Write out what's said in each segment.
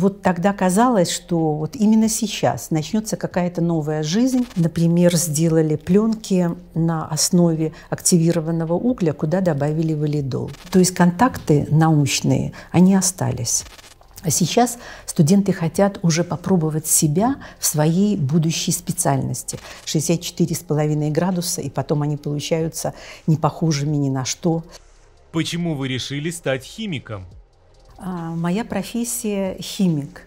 вот тогда казалось, что вот именно сейчас начнется какая-то новая жизнь. Например, сделали пленки на основе активированного угля, куда добавили валидол. То есть контакты научные, они остались. А сейчас студенты хотят уже попробовать себя в своей будущей специальности. 64,5 градуса, и потом они получаются не похожими ни на что. Почему вы решили стать химиком? А, моя профессия – химик.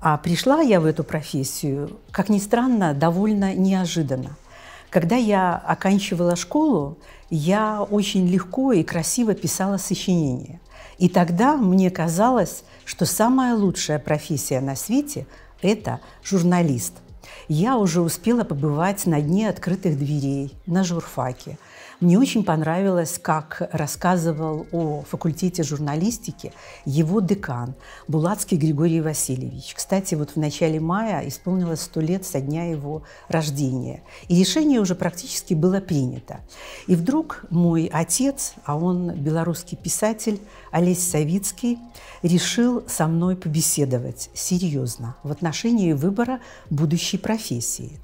А пришла я в эту профессию, как ни странно, довольно неожиданно. Когда я оканчивала школу, я очень легко и красиво писала сочинения. И тогда мне казалось, что самая лучшая профессия на свете – это журналист. Я уже успела побывать на дне открытых дверей, на журфаке – мне очень понравилось, как рассказывал о факультете журналистики его декан Булацкий Григорий Васильевич. Кстати, вот в начале мая исполнилось сто лет со дня его рождения. И решение уже практически было принято. И вдруг мой отец, а он белорусский писатель, Олесь Савицкий, решил со мной побеседовать серьезно в отношении выбора будущей профессии.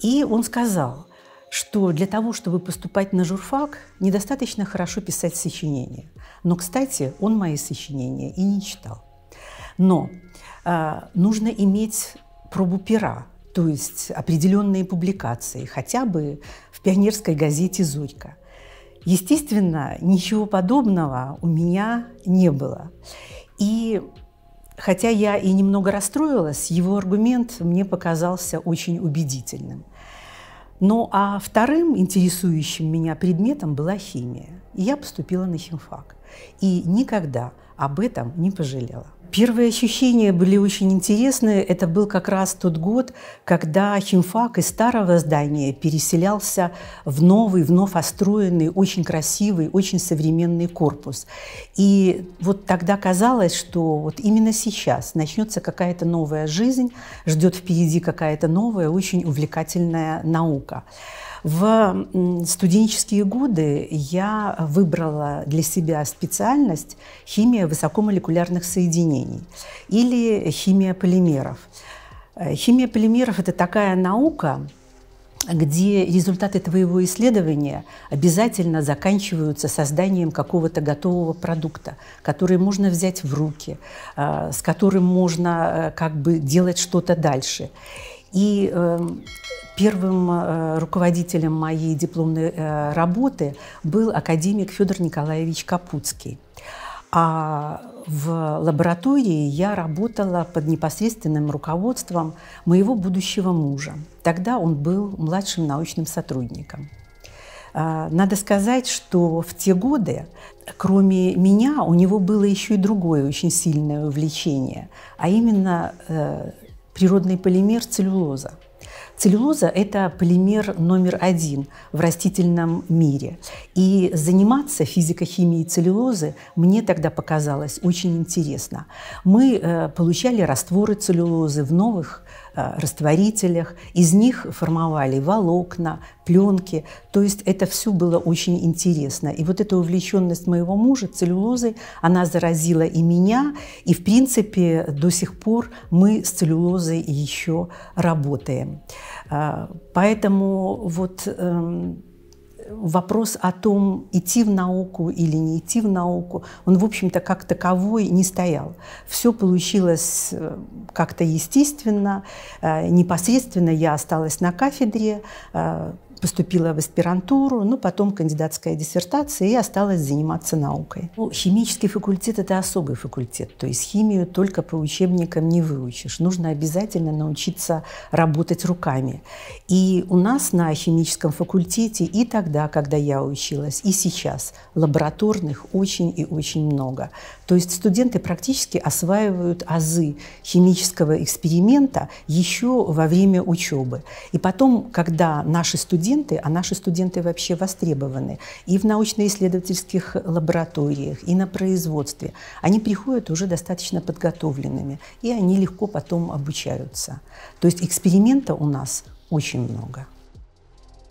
И он сказал – что для того, чтобы поступать на журфак, недостаточно хорошо писать сочинения. Но, кстати, он мои сочинения и не читал. Но э, нужно иметь пробу пера, то есть определенные публикации, хотя бы в пионерской газете «Зорька». Естественно, ничего подобного у меня не было. И хотя я и немного расстроилась, его аргумент мне показался очень убедительным – ну а вторым интересующим меня предметом была химия. И я поступила на химфак. И никогда об этом не пожалела. Первые ощущения были очень интересные. Это был как раз тот год, когда химфак из старого здания переселялся в новый, вновь остроенный, очень красивый, очень современный корпус. И вот тогда казалось, что вот именно сейчас начнется какая-то новая жизнь, ждет впереди какая-то новая, очень увлекательная наука. В студенческие годы я выбрала для себя специальность химия высокомолекулярных соединений или химия полимеров. Э, химия полимеров – это такая наука, где результаты твоего исследования обязательно заканчиваются созданием какого-то готового продукта, который можно взять в руки, э, с которым можно э, как бы делать что-то дальше. И эм, Первым э, руководителем моей дипломной э, работы был академик Федор Николаевич Капуцкий. А в лаборатории я работала под непосредственным руководством моего будущего мужа. Тогда он был младшим научным сотрудником. Э, надо сказать, что в те годы, кроме меня, у него было еще и другое очень сильное увлечение, а именно природный полимер целлюлоза. Целлюлоза – это полимер номер один в растительном мире. И заниматься физико-химией целлюлозы мне тогда показалось очень интересно. Мы э, получали растворы целлюлозы в новых Э, растворителях. Из них формовали волокна, пленки. То есть это все было очень интересно. И вот эта увлеченность моего мужа целлюлозой, она заразила и меня. И, в принципе, до сих пор мы с целлюлозой еще работаем. Э, поэтому вот эм, вопрос о том, идти в науку или не идти в науку, он, в общем-то, как таковой не стоял. Все получилось э, как-то естественно, э, непосредственно я осталась на кафедре, э, поступила в аспирантуру, ну, потом кандидатская диссертация и осталась заниматься наукой. Ну, химический факультет – это особый факультет, то есть химию только по учебникам не выучишь. Нужно обязательно научиться работать руками. И у нас на химическом факультете и тогда, когда я училась, и сейчас лабораторных очень и очень много. То есть студенты практически осваивают азы химического эксперимента еще во время учебы. И потом, когда наши студенты студенты, а наши студенты вообще востребованы и в научно-исследовательских лабораториях, и на производстве. Они приходят уже достаточно подготовленными, и они легко потом обучаются. То есть эксперимента у нас очень много.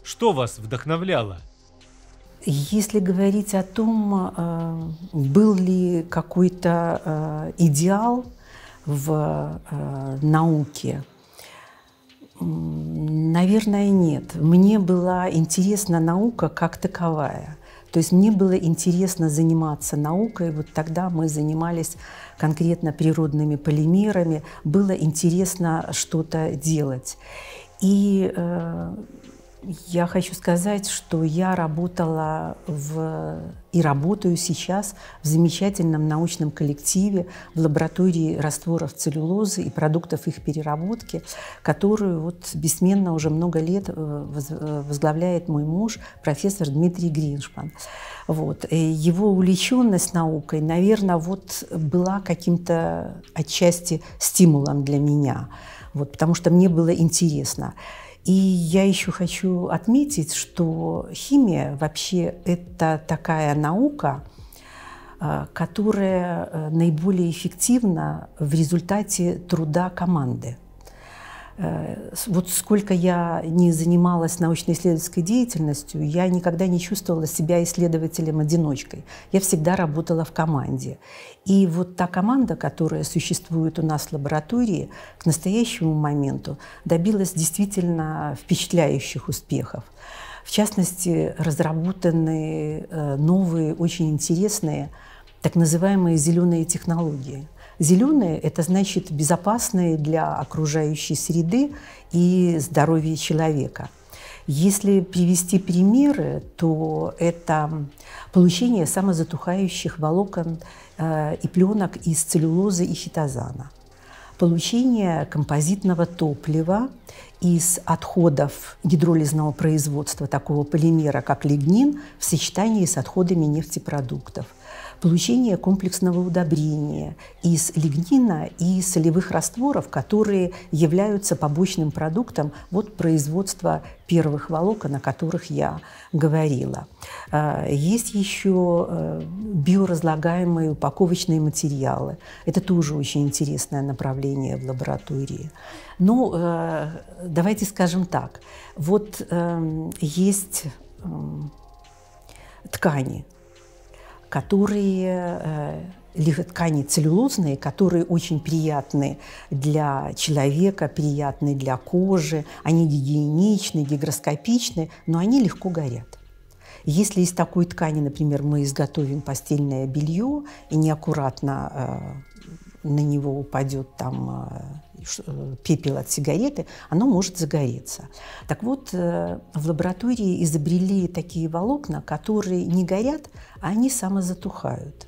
Что вас вдохновляло? Если говорить о том, э, был ли какой-то э, идеал в э, науке, Наверное, нет. Мне была интересна наука как таковая. То есть мне было интересно заниматься наукой. Вот тогда мы занимались конкретно природными полимерами. Было интересно что-то делать. И э, я хочу сказать, что я работала в, и работаю сейчас в замечательном научном коллективе в лаборатории растворов целлюлозы и продуктов их переработки, которую вот бессменно уже много лет э, э, возглавляет мой муж, профессор Дмитрий Гриншпан. Вот. Его увлеченность наукой, наверное, вот была каким-то отчасти стимулом для меня – вот, потому что мне было интересно. И я еще хочу отметить, что химия вообще это такая наука, э, которая э, наиболее эффективна в результате труда команды. Э, вот сколько я не занималась научно-исследовательской деятельностью, я никогда не чувствовала себя исследователем-одиночкой. Я всегда работала в команде. И вот та команда, которая существует у нас в лаборатории, к настоящему моменту добилась действительно впечатляющих успехов. В частности, разработаны э, новые, очень интересные так называемые зеленые технологии – Зеленые – это значит безопасные для окружающей среды и здоровья человека. Если привести примеры, то это получение самозатухающих волокон э, и пленок из целлюлозы и хитозана, получение композитного топлива из отходов гидролизного производства такого полимера, как лигнин, в сочетании с отходами нефтепродуктов – получение комплексного удобрения из лигнина и солевых растворов, которые являются побочным продуктом вот производства первых волокон, о которых я говорила. А, есть еще э, биоразлагаемые упаковочные материалы. Это тоже очень интересное направление в лаборатории. Ну, э, давайте скажем так. Вот эм, есть эм, ткани, которые э, ткани целлюлозные, которые очень приятны для человека, приятны для кожи, они гигиеничны, гигроскопичны, но они легко горят. Если из такой ткани, например, мы изготовим постельное белье и неаккуратно э, на него упадет там э, Э, пепел от сигареты, оно может загореться. Так вот, э, в лаборатории изобрели такие волокна, которые не горят, а они самозатухают.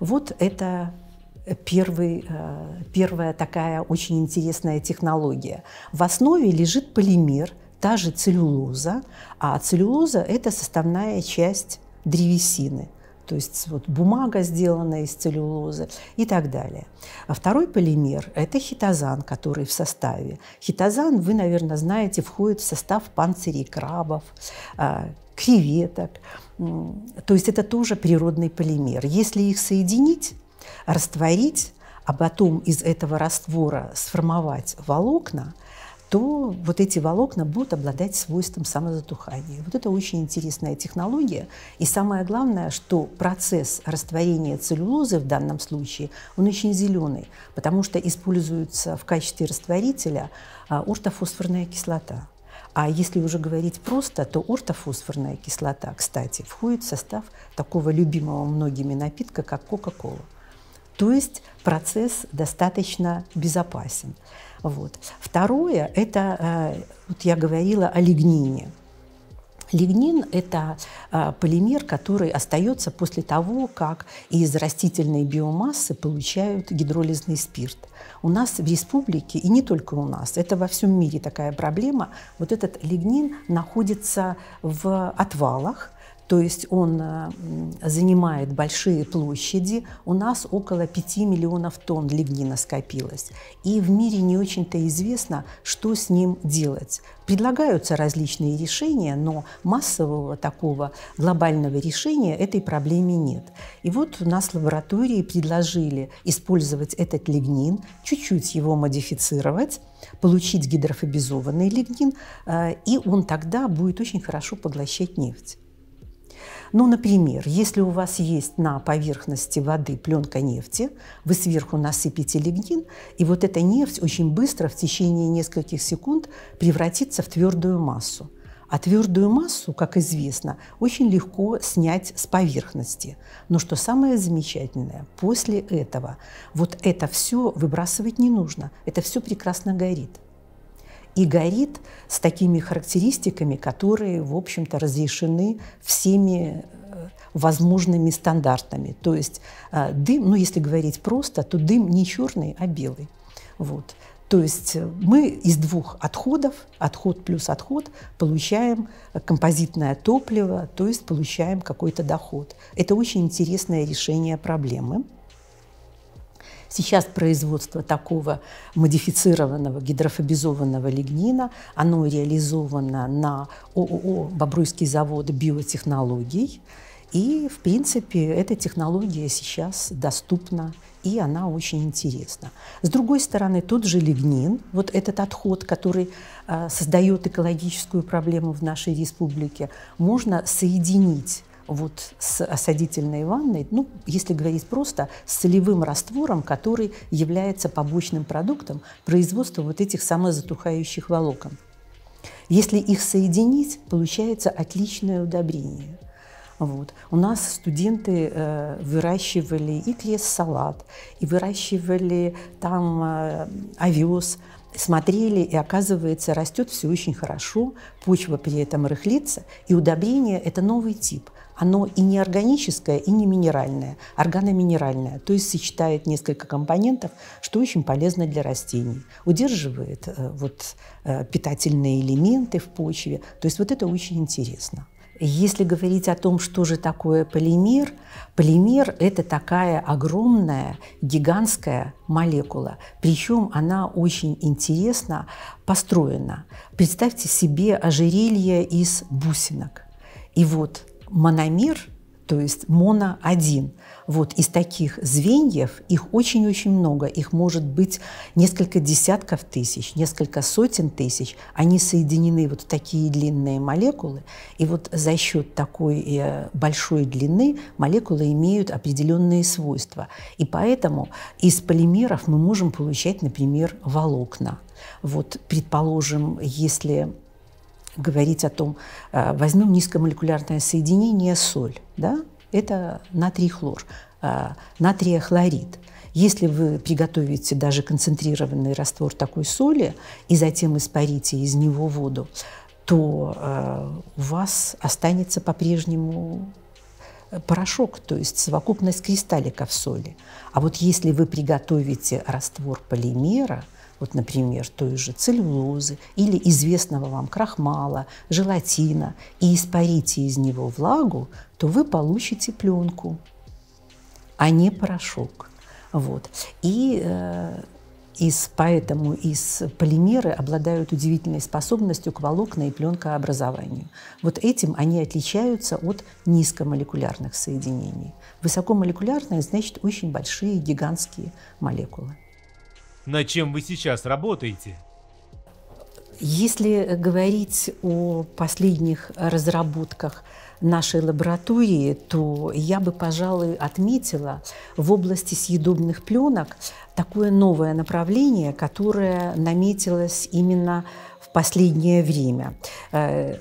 Вот это первый, э, первая такая очень интересная технология. В основе лежит полимер, та же целлюлоза, а целлюлоза – это составная часть древесины – то есть вот бумага, сделанная из целлюлозы и так далее. А второй полимер – это хитозан, который в составе. Хитозан, вы, наверное, знаете, входит в состав панцирей крабов, а, креветок. То есть это тоже природный полимер. Если их соединить, растворить, а потом из этого раствора сформовать волокна, то вот эти волокна будут обладать свойством самозатухания. Вот это очень интересная технология. И самое главное, что процесс растворения целлюлозы в данном случае, он очень зеленый, потому что используется в качестве растворителя а, ортофосфорная кислота. А если уже говорить просто, то ортофосфорная кислота, кстати, входит в состав такого любимого многими напитка, как Кока-Кола. То есть процесс достаточно безопасен. Вот. Второе – это, э, вот я говорила о лигнине. Лигнин – это э, полимер, который остается после того, как из растительной биомассы получают гидролизный спирт. У нас в республике, и не только у нас, это во всем мире такая проблема, вот этот лигнин находится в отвалах – то есть он э, занимает большие площади. У нас около 5 миллионов тонн лигнина скопилось. И в мире не очень-то известно, что с ним делать. Предлагаются различные решения, но массового такого глобального решения этой проблеме нет. И вот у нас в лаборатории предложили использовать этот лигнин, чуть-чуть его модифицировать, получить гидрофобизованный лигнин, э, и он тогда будет очень хорошо поглощать нефть. Ну, например, если у вас есть на поверхности воды пленка нефти, вы сверху насыпите лигнин, и вот эта нефть очень быстро, в течение нескольких секунд, превратится в твердую массу. А твердую массу, как известно, очень легко снять с поверхности. Но что самое замечательное, после этого вот это все выбрасывать не нужно. Это все прекрасно горит и горит с такими характеристиками, которые, в общем-то, разрешены всеми э, возможными стандартами. То есть э, дым, ну если говорить просто, то дым не черный, а белый. Вот. То есть э, мы из двух отходов, отход плюс отход, получаем композитное топливо, то есть получаем какой-то доход. Это очень интересное решение проблемы. Сейчас производство такого модифицированного гидрофобизованного лигнина, оно реализовано на ООО «Бобруйский завод биотехнологий». И, в принципе, эта технология сейчас доступна, и она очень интересна. С другой стороны, тот же лигнин, вот этот отход, который а, создает экологическую проблему в нашей республике, можно соединить вот с осадительной ванной, ну, если говорить просто, с солевым раствором, который является побочным продуктом производства вот этих самозатухающих волокон. Если их соединить, получается отличное удобрение. Вот. У нас студенты э, выращивали и крест-салат, и выращивали там э, овес, смотрели, и оказывается, растет все очень хорошо, почва при этом рыхлится, и удобрение – это новый тип – оно и не органическое, и не минеральное, органоминеральное, то есть сочетает несколько компонентов, что очень полезно для растений. Удерживает э, вот, э, питательные элементы в почве, то есть вот это очень интересно. Если говорить о том, что же такое полимер, полимер – это такая огромная, гигантская молекула. Причем она очень интересно построена. Представьте себе ожерелье из бусинок. И вот мономер, то есть моно один. Вот из таких звеньев их очень-очень много. Их может быть несколько десятков тысяч, несколько сотен тысяч. Они соединены вот в такие длинные молекулы. И вот за счет такой э, большой длины молекулы имеют определенные свойства. И поэтому из полимеров мы можем получать, например, волокна. Вот, предположим, если говорить о том, э, возьмем низкомолекулярное соединение соль, да, это натрий хлор, э, натрия хлорид. Если вы приготовите даже концентрированный раствор такой соли и затем испарите из него воду, то э, у вас останется по-прежнему порошок, то есть совокупность кристалликов соли. А вот если вы приготовите раствор полимера – вот, например, той же целлюлозы или известного вам крахмала, желатина, и испарите из него влагу, то вы получите пленку, а не порошок. Вот. И э, из, поэтому из полимеры обладают удивительной способностью к волокна и пленкообразованию. Вот этим они отличаются от низкомолекулярных соединений. Высокомолекулярные значит очень большие гигантские молекулы над чем вы сейчас работаете? Если говорить о последних разработках нашей лаборатории, то я бы, пожалуй, отметила в области съедобных пленок такое новое направление, которое наметилось именно в последнее время э,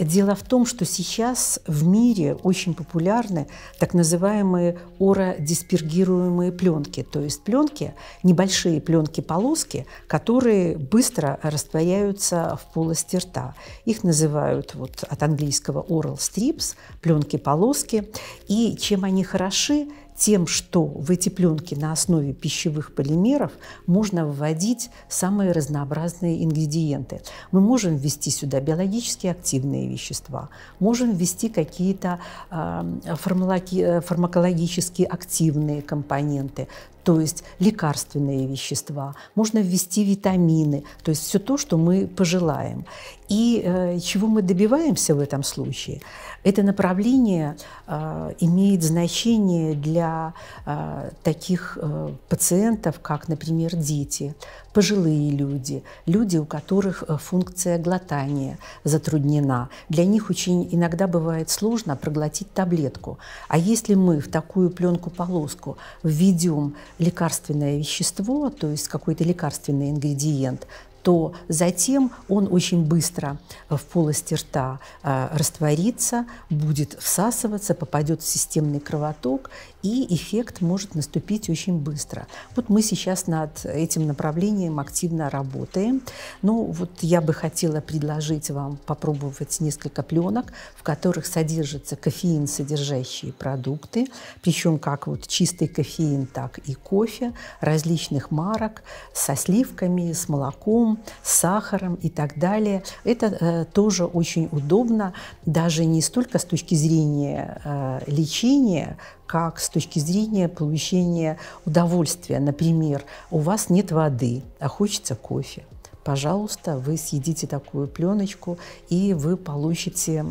Дело в том, что сейчас в мире очень популярны так называемые ородиспергируемые пленки, то есть пленки, небольшие пленки-полоски, которые быстро растворяются в полости рта. Их называют вот от английского oral strips, пленки-полоски. И чем они хороши, тем, что в эти пленки на основе пищевых полимеров можно вводить самые разнообразные ингредиенты. Мы можем ввести сюда биологически активные вещества, можем ввести какие-то а, формакологически активные компоненты, то есть лекарственные вещества, можно ввести витамины, то есть все то, что мы пожелаем. И э, чего мы добиваемся в этом случае? Это направление э, имеет значение для э, таких э, пациентов, как, например, дети, пожилые люди, люди, у которых э, функция глотания затруднена. Для них очень иногда бывает сложно проглотить таблетку. А если мы в такую пленку-полоску введем лекарственное вещество, то есть какой-то лекарственный ингредиент, то затем он очень быстро э, в полости рта э, растворится, будет всасываться, попадет в системный кровоток, и эффект может наступить очень быстро. Вот мы сейчас над этим направлением активно работаем. Ну, вот я бы хотела предложить вам попробовать несколько пленок, в которых содержатся кофеин, содержащие продукты, причем как вот чистый кофеин, так и кофе различных марок со сливками, с молоком, с сахаром и так далее. Это э, тоже очень удобно, даже не столько с точки зрения э, лечения, как с точки зрения получения удовольствия. Например, у вас нет воды, а хочется кофе. Пожалуйста, вы съедите такую пленочку, и вы получите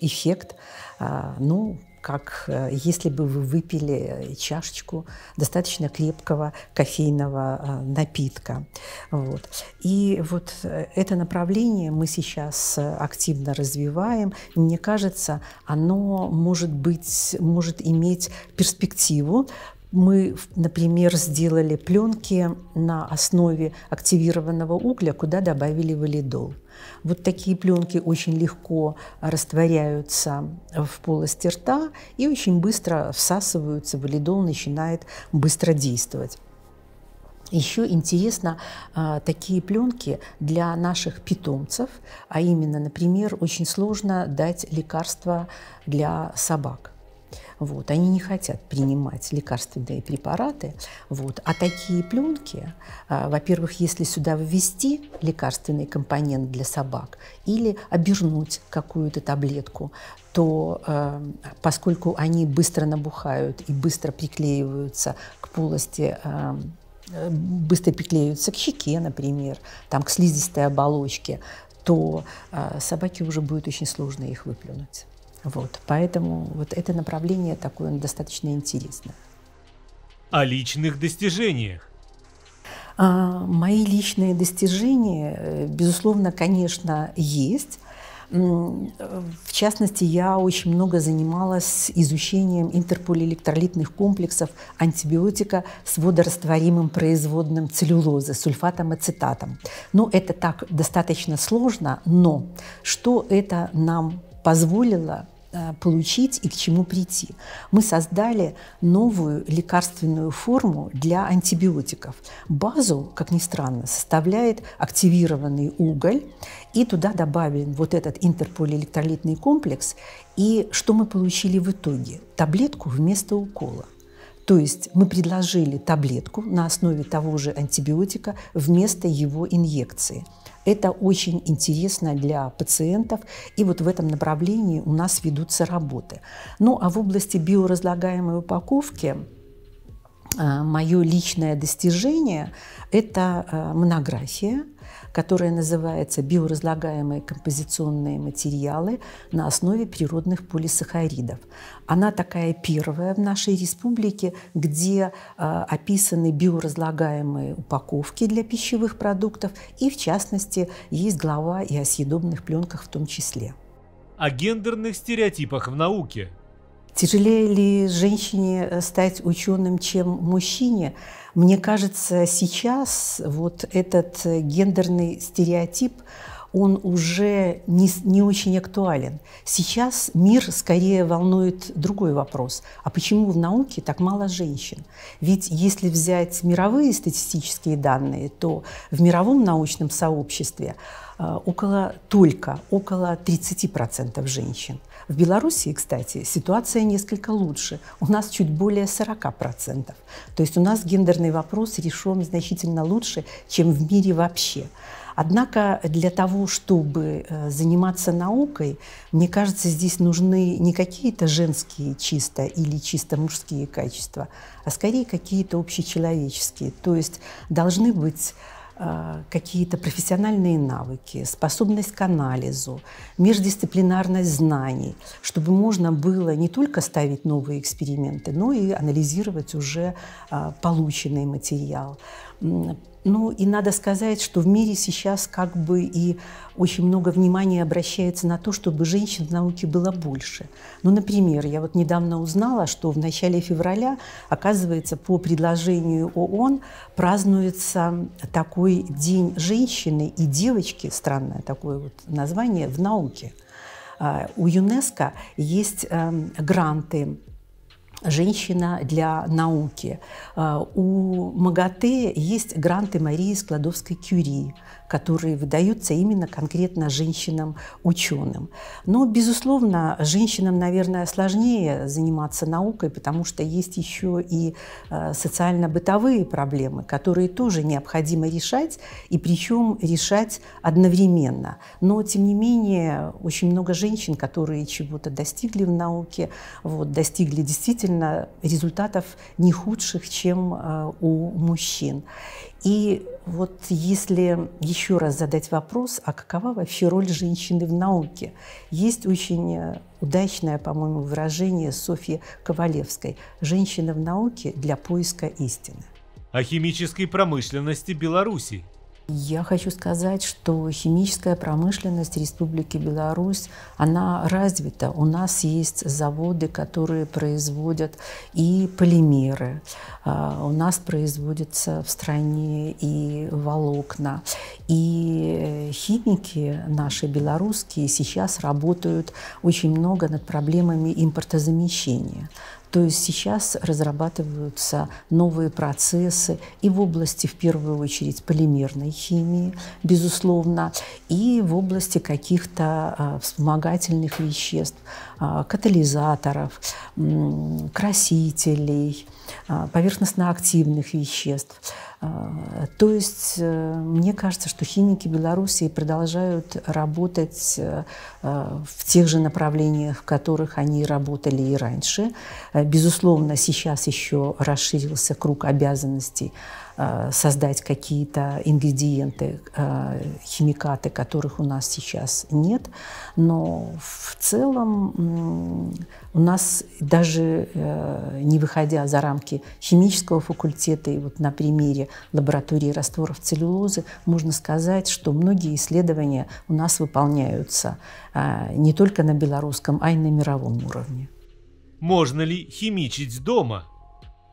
эффект, а, ну, как э, если бы вы выпили э, чашечку достаточно крепкого кофейного э, напитка. Вот. И вот это направление мы сейчас активно развиваем. Мне кажется, оно может, быть, может иметь перспективу, мы, например, сделали пленки на основе активированного угля, куда добавили валидол. Вот такие пленки очень легко растворяются в полости рта и очень быстро всасываются, валидол начинает быстро действовать. Еще интересно а, такие пленки для наших питомцев, а именно, например, очень сложно дать лекарства для собак. Вот, они не хотят принимать лекарственные препараты. Вот. А такие пленки, а, во-первых, если сюда ввести лекарственный компонент для собак или обернуть какую-то таблетку, то а, поскольку они быстро набухают и быстро приклеиваются к полости а, быстро приклеиваются к щеке, например, там, к слизистой оболочке, то э, собаке уже будет очень сложно их выплюнуть. Вот, поэтому вот это направление такое достаточно интересно. О личных достижениях. А, мои личные достижения, э, безусловно, конечно, есть. В частности, я очень много занималась изучением интерполиэлектролитных комплексов антибиотика с водорастворимым производным целлюлозы, сульфатом ацетатом. Ну, это так достаточно сложно, но что это нам позволило э, получить и к чему прийти. Мы создали новую лекарственную форму для антибиотиков. Базу, как ни странно, составляет активированный уголь, и туда добавлен вот этот интерполиэлектролитный комплекс. И что мы получили в итоге? Таблетку вместо укола. То есть мы предложили таблетку на основе того же антибиотика вместо его инъекции – это очень интересно для пациентов, и вот в этом направлении у нас ведутся работы. Ну а в области биоразлагаемой упаковки а, мое личное достижение – это а, монография – которая называется «Биоразлагаемые композиционные материалы на основе природных полисахаридов». Она такая первая в нашей республике, где э, описаны биоразлагаемые упаковки для пищевых продуктов, и в частности есть глава и о съедобных пленках в том числе. О гендерных стереотипах в науке – Тяжелее ли женщине э, стать ученым, чем мужчине? Мне кажется, сейчас вот этот э, гендерный стереотип он уже не, не очень актуален. Сейчас мир скорее волнует другой вопрос. А почему в науке так мало женщин? Ведь если взять мировые статистические данные, то в мировом научном сообществе э, около, только около 30% женщин. В Белоруссии, кстати, ситуация несколько лучше. У нас чуть более 40%. То есть у нас гендерный вопрос решен значительно лучше, чем в мире вообще. Однако для того, чтобы э, заниматься наукой, мне кажется, здесь нужны не какие-то женские чисто или чисто мужские качества, а скорее какие-то общечеловеческие. То есть должны быть Э, какие-то профессиональные навыки, способность к анализу, междисциплинарность знаний, чтобы можно было не только ставить новые эксперименты, но и анализировать уже э, полученный материал, ну и надо сказать, что в мире сейчас как бы и очень много внимания обращается на то, чтобы женщин в науке было больше. Ну, например, я вот недавно узнала, что в начале февраля, оказывается, по предложению ООН празднуется такой День женщины и девочки, странное такое вот название, в науке. А, у ЮНЕСКО есть эм, гранты женщина для науки. А, у МАГАТЭ есть гранты Марии Складовской-Кюри, которые выдаются именно конкретно женщинам-ученым. Но, безусловно, женщинам, наверное, сложнее заниматься наукой, потому что есть еще и а, социально-бытовые проблемы, которые тоже необходимо решать, и причем решать одновременно. Но, тем не менее, очень много женщин, которые чего-то достигли в науке, вот, достигли действительно действительно результатов не худших, чем э, у мужчин. И вот если еще раз задать вопрос, а какова вообще роль женщины в науке? Есть очень э, удачное, по-моему, выражение Софьи Ковалевской «Женщина в науке для поиска истины». О химической промышленности Беларуси – я хочу сказать, что химическая промышленность Республики Беларусь, она развита. У нас есть заводы, которые производят и полимеры. А, у нас производятся в стране и волокна. И э, химики наши белорусские сейчас работают очень много над проблемами импортозамещения. То есть сейчас разрабатываются новые процессы и в области, в первую очередь, полимерной химии, безусловно, и в области каких-то а, вспомогательных веществ. А, катализаторов, красителей, а, поверхностно-активных веществ. А, то есть э, мне кажется, что химики Беларуси продолжают работать э, э, в тех же направлениях, в которых они работали и раньше. Безусловно, сейчас еще расширился круг обязанностей Э, создать какие-то ингредиенты, э, химикаты, которых у нас сейчас нет. Но в целом у нас даже э, не выходя за рамки химического факультета, и вот на примере лаборатории растворов целлюлозы можно сказать, что многие исследования у нас выполняются не только на белорусском, а и на мировом уровне. Можно ли химичить дома?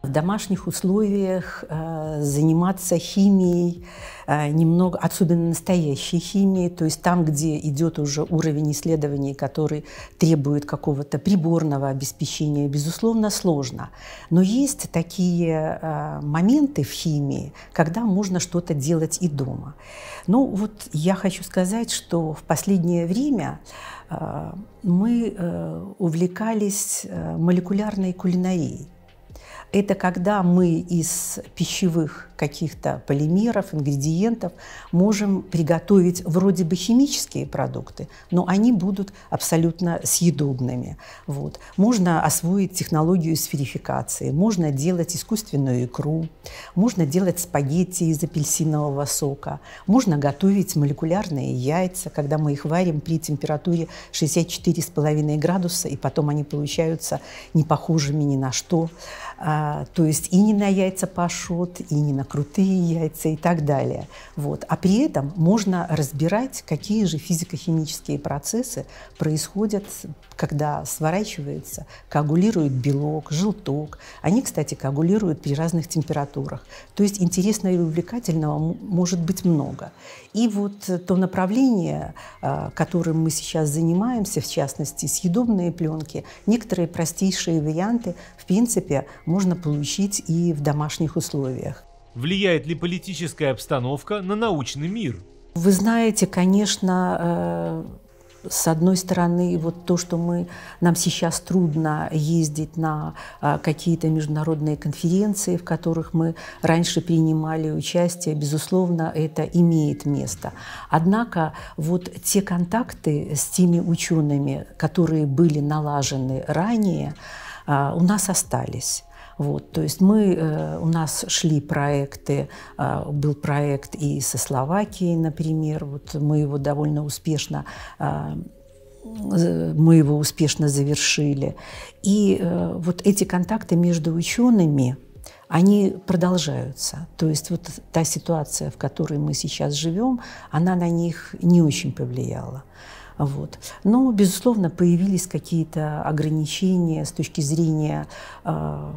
В домашних условиях э, заниматься химией, э, немного, особенно настоящей химией, то есть там, где идет уже уровень исследований, который требует какого-то приборного обеспечения, безусловно, сложно. Но есть такие э, моменты в химии, когда можно что-то делать и дома. Ну вот я хочу сказать, что в последнее время мы увлекались молекулярной кулинарией это когда мы из пищевых каких-то полимеров, ингредиентов можем приготовить вроде бы химические продукты, но они будут абсолютно съедобными. Вот. Можно освоить технологию сферификации, можно делать искусственную икру, можно делать спагетти из апельсинового сока, можно готовить молекулярные яйца, когда мы их варим при температуре 64,5 градуса, и потом они получаются не похожими ни на что. А, то есть и не на яйца пашот, и не на крутые яйца и так далее. Вот. А при этом можно разбирать, какие же физико-химические процессы происходят когда сворачивается, коагулирует белок, желток. Они, кстати, коагулируют при разных температурах. То есть интересного и увлекательного может быть много. И вот э, то направление, а, которым мы сейчас занимаемся, в частности, съедобные пленки, некоторые простейшие варианты, в принципе, можно получить и в домашних условиях. Влияет ли политическая обстановка на научный мир? Вы знаете, конечно, э, с одной стороны, вот то, что мы, нам сейчас трудно ездить на а, какие-то международные конференции, в которых мы раньше принимали участие, безусловно, это имеет место. Однако вот те контакты с теми учеными, которые были налажены ранее, а, у нас остались. Вот, то есть мы, э, у нас шли проекты, а, был проект и со Словакией, например, вот мы его довольно успешно а, мы его успешно завершили. И э, вот эти контакты между учеными, они продолжаются. То есть вот та ситуация, в которой мы сейчас живем, она на них не очень повлияла. Вот. Но, безусловно, появились какие-то ограничения с точки зрения э,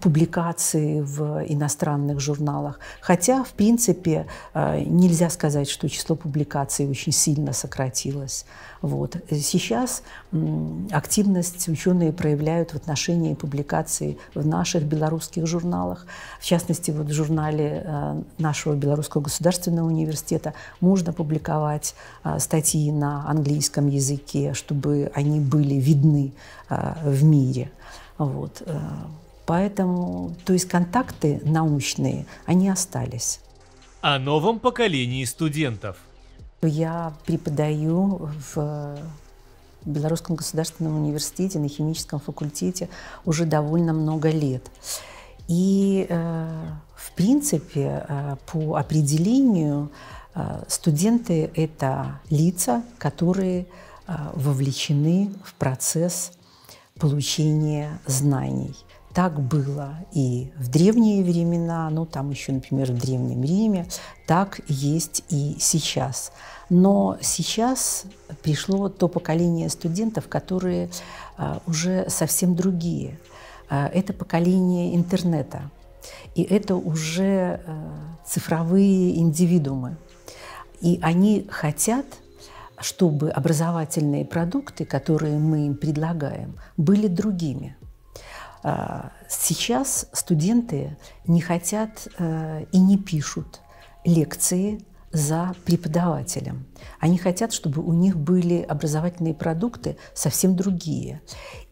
публикации в иностранных журналах. Хотя, в принципе, э, нельзя сказать, что число публикаций очень сильно сократилось. Вот. Сейчас активность ученые проявляют в отношении публикаций в наших белорусских журналах. В частности, вот в журнале э, нашего Белорусского государственного университета можно публиковать э, статьи на английском языке, чтобы они были видны э, в мире. Вот. Поэтому, то есть контакты научные, они остались. О новом поколении студентов. Я преподаю в э, Белорусском государственном университете на химическом факультете уже довольно много лет. И, э, в принципе, э, по определению студенты – это лица, которые вовлечены в процесс получения знаний – так было и в древние времена, ну там еще, например, в Древнем Риме, так есть и сейчас. Но сейчас пришло то поколение студентов, которые а, уже совсем другие. А, это поколение интернета. И это уже а, цифровые индивидуумы. И они хотят чтобы образовательные продукты, которые мы им предлагаем, были другими. А, сейчас студенты не хотят э, и не пишут лекции за преподавателем. Они хотят, чтобы у них были образовательные продукты совсем другие.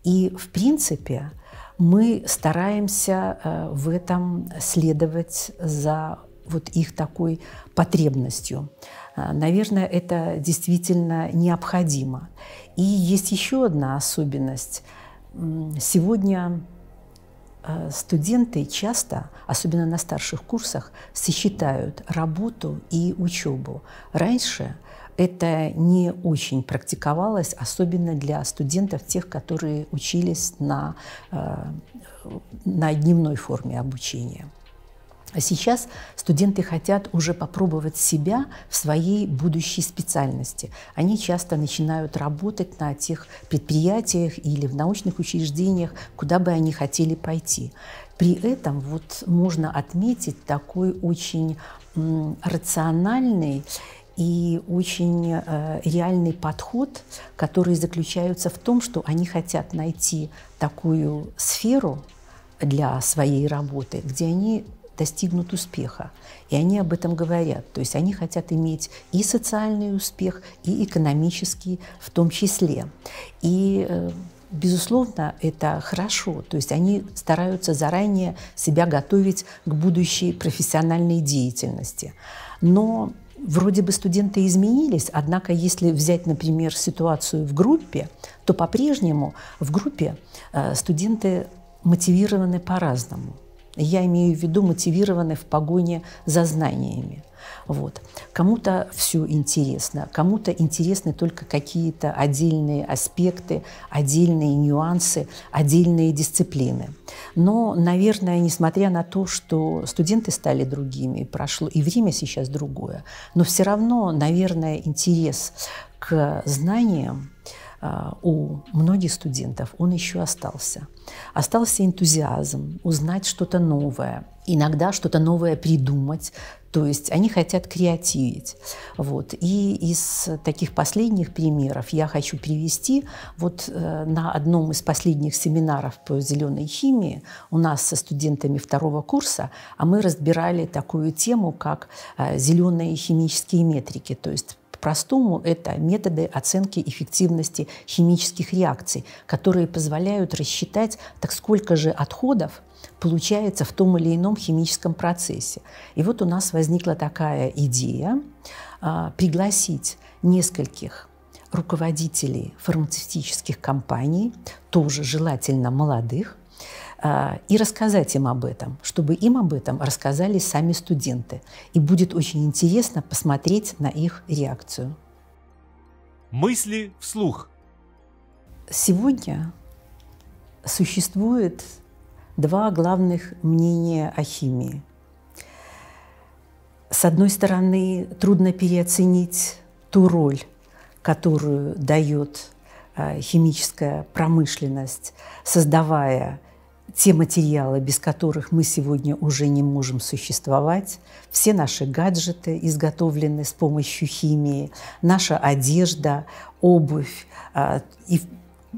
И, в принципе, мы стараемся э, в этом следовать за вот их такой потребностью. А, наверное, это действительно необходимо. И есть еще одна особенность. Сегодня Э, студенты часто, особенно на старших курсах, сочетают работу и учебу. Раньше это не очень практиковалось, особенно для студентов, тех, которые учились на, э, на дневной форме обучения. А сейчас студенты хотят уже попробовать себя в своей будущей специальности. Они часто начинают работать на тех предприятиях или в научных учреждениях, куда бы они хотели пойти. При этом вот можно отметить такой очень рациональный и очень э, реальный подход, который заключается в том, что они хотят найти такую сферу для своей работы, где они достигнут успеха. И они об этом говорят. То есть они хотят иметь и социальный успех, и экономический в том числе. И э, Безусловно, это хорошо. То есть они стараются заранее себя готовить к будущей профессиональной деятельности. Но вроде бы студенты изменились, однако если взять, например, ситуацию в группе, то по-прежнему в группе э, студенты мотивированы по-разному. Я имею в виду мотивированы в погоне за знаниями. Вот. Кому-то все интересно, кому-то интересны только какие-то отдельные аспекты, отдельные нюансы, отдельные дисциплины. Но, наверное, несмотря на то, что студенты стали другими, прошло и время сейчас другое, но все равно, наверное, интерес к знаниям а, у многих студентов, он еще остался. Остался энтузиазм, узнать что-то новое, иногда что-то новое придумать, то есть они хотят креативить. Вот. И из таких последних примеров я хочу привести. Вот э, на одном из последних семинаров по зеленой химии у нас со студентами второго курса, а мы разбирали такую тему, как э, зеленые химические метрики, то есть по-простому это методы оценки эффективности химических реакций, которые позволяют рассчитать, так сколько же отходов получается в том или ином химическом процессе. И вот у нас возникла такая идея а, пригласить нескольких руководителей фармацевтических компаний, тоже желательно молодых, а, и рассказать им об этом, чтобы им об этом рассказали сами студенты. И будет очень интересно посмотреть на их реакцию. Мысли вслух. Сегодня существует два главных мнения о химии. С одной стороны, трудно переоценить ту роль, которую дает а, химическая промышленность, создавая те материалы, без которых мы сегодня уже не можем существовать, все наши гаджеты изготовлены с помощью химии, наша одежда, обувь а, и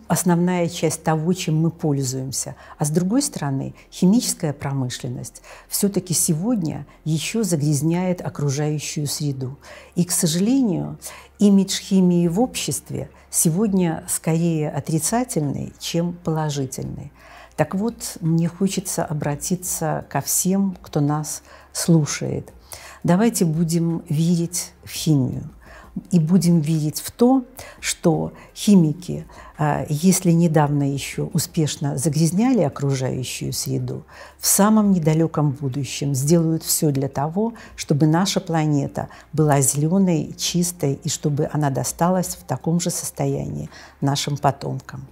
основная часть того, чем мы пользуемся. А с другой стороны, химическая промышленность все-таки сегодня еще загрязняет окружающую среду. И, к сожалению, имидж химии в обществе сегодня скорее отрицательный, чем положительный. Так вот, мне хочется обратиться ко всем, кто нас слушает. Давайте будем верить в химию и будем видеть в то, что химики, а, если недавно еще успешно загрязняли окружающую среду, в самом недалеком будущем сделают все для того, чтобы наша планета была зеленой, чистой и чтобы она досталась в таком же состоянии нашим потомкам.